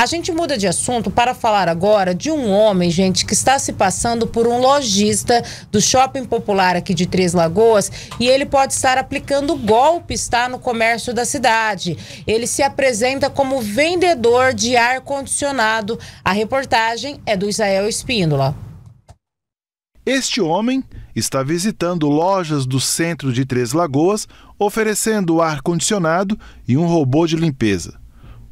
A gente muda de assunto para falar agora de um homem, gente, que está se passando por um lojista do shopping popular aqui de Três Lagoas e ele pode estar aplicando golpes, está No comércio da cidade. Ele se apresenta como vendedor de ar-condicionado. A reportagem é do Israel Espíndola. Este homem está visitando lojas do centro de Três Lagoas, oferecendo ar-condicionado e um robô de limpeza.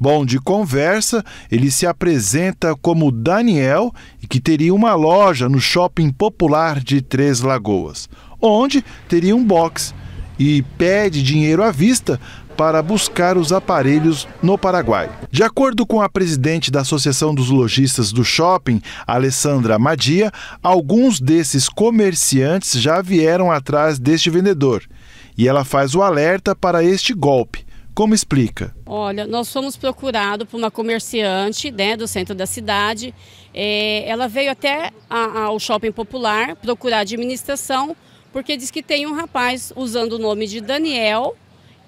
Bom de conversa, ele se apresenta como Daniel e que teria uma loja no shopping popular de Três Lagoas, onde teria um box e pede dinheiro à vista para buscar os aparelhos no Paraguai. De acordo com a presidente da Associação dos Lojistas do Shopping, Alessandra Madia, alguns desses comerciantes já vieram atrás deste vendedor. E ela faz o alerta para este golpe. Como explica? Olha, nós fomos procurados por uma comerciante né, do centro da cidade. É, ela veio até a, shopping popular procurar administração, porque diz que tem um rapaz usando o nome de Daniel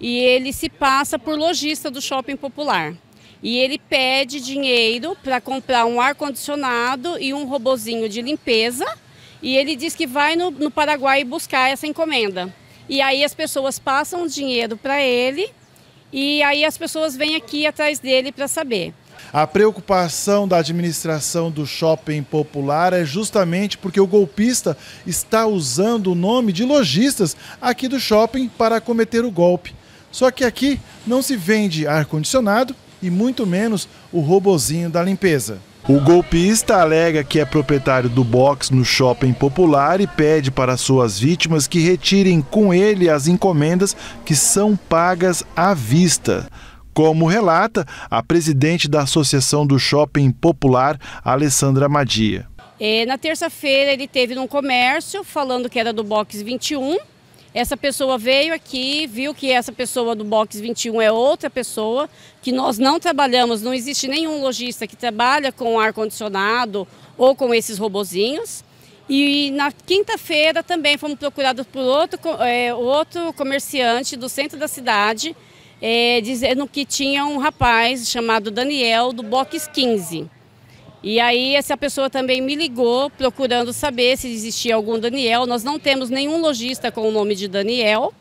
e ele se passa por lojista do shopping popular. E ele pede dinheiro para comprar um ar-condicionado e um robozinho de limpeza. E ele diz que vai no, no Paraguai buscar essa encomenda. E aí as pessoas passam dinheiro para ele e aí as pessoas vêm aqui atrás dele para saber. A preocupação da administração do shopping popular é justamente porque o golpista está usando o nome de lojistas aqui do shopping para cometer o golpe. Só que aqui não se vende ar-condicionado e muito menos o robozinho da limpeza. O golpista alega que é proprietário do box no shopping popular e pede para suas vítimas que retirem com ele as encomendas que são pagas à vista. Como relata a presidente da Associação do Shopping Popular, Alessandra Madia. É, na terça-feira ele teve num comércio falando que era do box 21 essa pessoa veio aqui, viu que essa pessoa do box 21 é outra pessoa, que nós não trabalhamos, não existe nenhum lojista que trabalha com ar-condicionado ou com esses robozinhos. E na quinta-feira também fomos procurados por outro, é, outro comerciante do centro da cidade, é, dizendo que tinha um rapaz chamado Daniel do Box 15. E aí essa pessoa também me ligou procurando saber se existia algum Daniel. Nós não temos nenhum lojista com o nome de Daniel.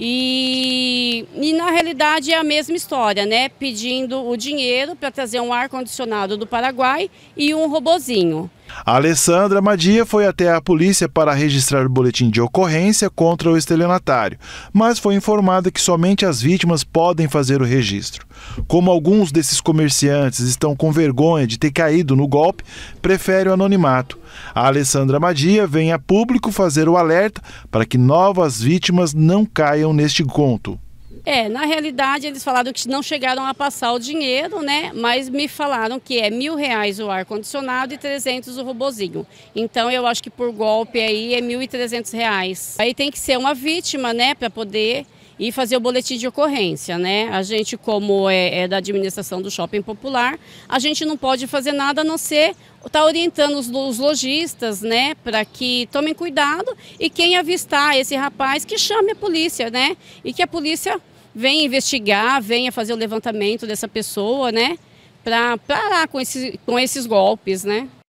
E, e, na realidade é a mesma história, né? Pedindo o dinheiro para trazer um ar-condicionado do Paraguai e um robozinho. A Alessandra Madia foi até a polícia para registrar o boletim de ocorrência contra o estelionatário, mas foi informada que somente as vítimas podem fazer o registro. Como alguns desses comerciantes estão com vergonha de ter caído no golpe, prefere o anonimato. A Alessandra Madia vem a público fazer o alerta para que novas vítimas não caiam neste conto. É, na realidade eles falaram que não chegaram a passar o dinheiro, né? Mas me falaram que é mil reais o ar-condicionado e 300 o robozinho. Então eu acho que por golpe aí é mil e trezentos reais. Aí tem que ser uma vítima, né? Para poder e fazer o boletim de ocorrência, né? A gente, como é, é da administração do shopping popular, a gente não pode fazer nada a não ser estar tá orientando os, os lojistas, né, para que tomem cuidado e quem avistar esse rapaz que chame a polícia, né? E que a polícia venha investigar, venha fazer o levantamento dessa pessoa, né? Para parar com, esse, com esses golpes, né?